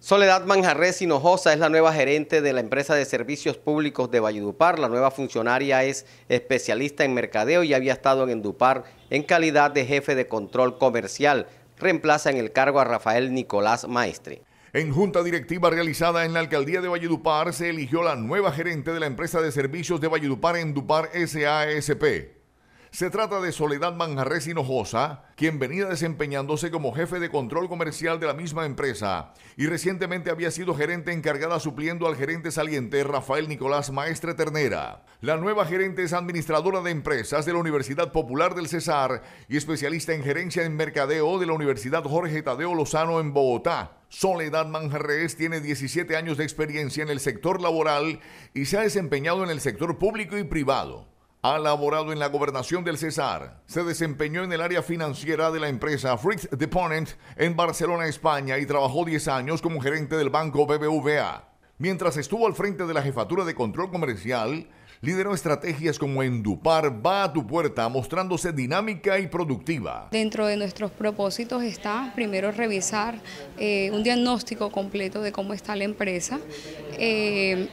Soledad Manjarres Hinojosa es la nueva gerente de la empresa de servicios públicos de Valledupar. La nueva funcionaria es especialista en mercadeo y había estado en Endupar en calidad de jefe de control comercial. Reemplaza en el cargo a Rafael Nicolás Maestre. En junta directiva realizada en la alcaldía de Valledupar se eligió la nueva gerente de la empresa de servicios de Valledupar Endupar SASP. Se trata de Soledad Manjarres Hinojosa, quien venía desempeñándose como jefe de control comercial de la misma empresa y recientemente había sido gerente encargada supliendo al gerente saliente Rafael Nicolás Maestre Ternera. La nueva gerente es administradora de empresas de la Universidad Popular del Cesar y especialista en gerencia en mercadeo de la Universidad Jorge Tadeo Lozano en Bogotá. Soledad Manjarres tiene 17 años de experiencia en el sector laboral y se ha desempeñado en el sector público y privado. Ha laborado en la gobernación del Cesar. Se desempeñó en el área financiera de la empresa Fritz Deponent en Barcelona, España y trabajó 10 años como gerente del banco BBVA. Mientras estuvo al frente de la jefatura de control comercial, lideró estrategias como Endupar va a tu puerta, mostrándose dinámica y productiva. Dentro de nuestros propósitos está primero revisar eh, un diagnóstico completo de cómo está la empresa. Eh,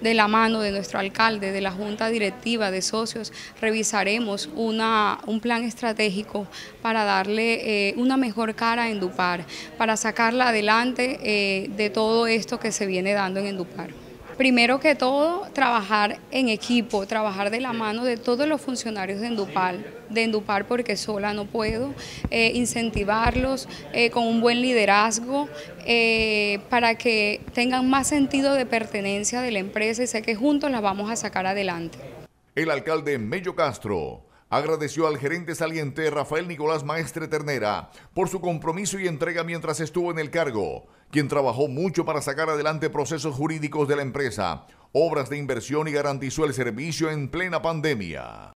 de la mano de nuestro alcalde, de la junta directiva de socios, revisaremos una, un plan estratégico para darle eh, una mejor cara a Endupar, para sacarla adelante eh, de todo esto que se viene dando en Endupar primero que todo, trabajar en equipo, trabajar de la mano de todos los funcionarios de Endupal, de Endupal porque sola no puedo, eh, incentivarlos eh, con un buen liderazgo eh, para que tengan más sentido de pertenencia de la empresa y sé que juntos la vamos a sacar adelante. El alcalde Mello Castro agradeció al gerente saliente Rafael Nicolás Maestre Ternera por su compromiso y entrega mientras estuvo en el cargo quien trabajó mucho para sacar adelante procesos jurídicos de la empresa, obras de inversión y garantizó el servicio en plena pandemia.